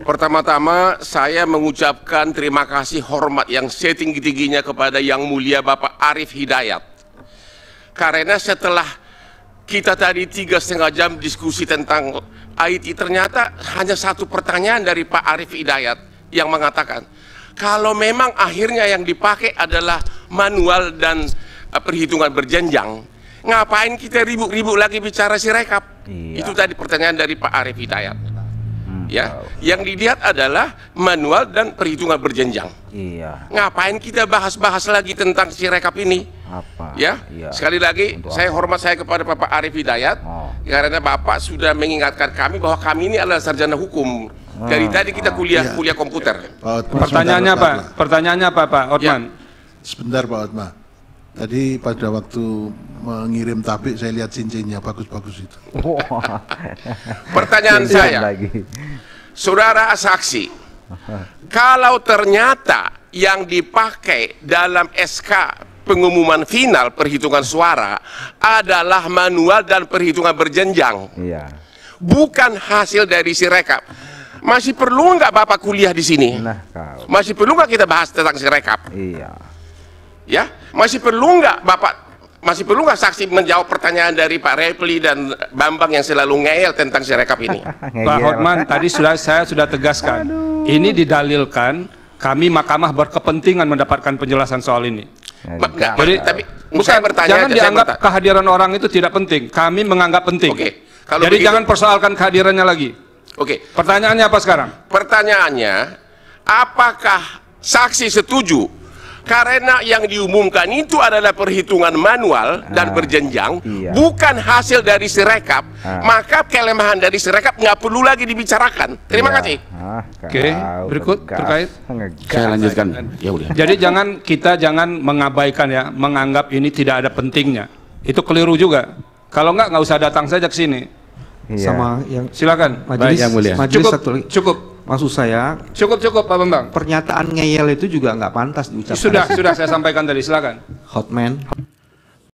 Pertama-tama saya mengucapkan terima kasih hormat yang setinggi-tingginya kepada Yang Mulia Bapak Arif Hidayat. Karena setelah kita tadi tiga setengah jam diskusi tentang IT, ternyata hanya satu pertanyaan dari Pak Arif Hidayat yang mengatakan, kalau memang akhirnya yang dipakai adalah manual dan eh, perhitungan berjenjang, ngapain kita ribut-ribut lagi bicara sirekap? Iya. Itu tadi pertanyaan dari Pak Arif Hidayat ya. Yang dilihat adalah manual dan perhitungan berjenjang. Iya. Ngapain kita bahas-bahas lagi tentang si rekap ini? Apa? Ya. Iya. Sekali lagi Untuk saya hormat saya kepada Bapak Arif Hidayat oh. karena Bapak sudah mengingatkan kami bahwa kami ini adalah sarjana hukum. Oh. Dari tadi kita ah. kuliah oh. kuliah komputer. oh, pertanyaannya apa? Pertanyaannya apa Pak Otman? Ya. Sebentar Pak Otman Tadi pada waktu mengirim tabik saya lihat cincinnya bagus-bagus itu. Pertanyaan saya, lagi. saudara saksi, kalau ternyata yang dipakai dalam SK pengumuman final perhitungan suara adalah manual dan perhitungan berjenjang, iya. bukan hasil dari sirekap. Masih perlu nggak bapak kuliah di sini? Nah, Masih perlu nggak kita bahas tentang sirekap? Iya ya masih perlu nggak bapak masih perlu nggak saksi menjawab pertanyaan dari Pak Repli dan Bambang yang selalu ngeyel tentang sirekap ini? Pak Hotman, tadi sudah saya sudah tegaskan, Aduh. ini didalilkan kami Mahkamah berkepentingan mendapatkan penjelasan soal ini. Enggak, ya, Jadi tapi bukan saya bertanya, jangan aja, dianggap bertanya. kehadiran orang itu tidak penting. Kami menganggap penting. Oke. Okay. Jadi begitu, jangan persoalkan kehadirannya lagi. Oke. Okay. Pertanyaannya apa sekarang? Pertanyaannya, apakah saksi setuju karena yang diumumkan itu adalah perhitungan manual dan ah, berjenjang iya. bukan hasil dari sirekap ah. maka kelemahan dari sirekap nggak perlu lagi dibicarakan terima iya. kasih ah, oke okay. berikut ngegas, terkait ngegas. saya lanjutkan ya udah jadi jangan kita jangan mengabaikan ya menganggap ini tidak ada pentingnya itu keliru juga kalau nggak nggak usah datang saja ke sini iya. sama yang silakan majelis, Baik, yang mulia. majelis cukup, satu lagi. cukup Maksud saya cukup cukup Pak Bambang. Pernyataan ngeyel itu juga nggak pantas diucapkan. Sudah sudah saya sampaikan tadi silakan. Hotman.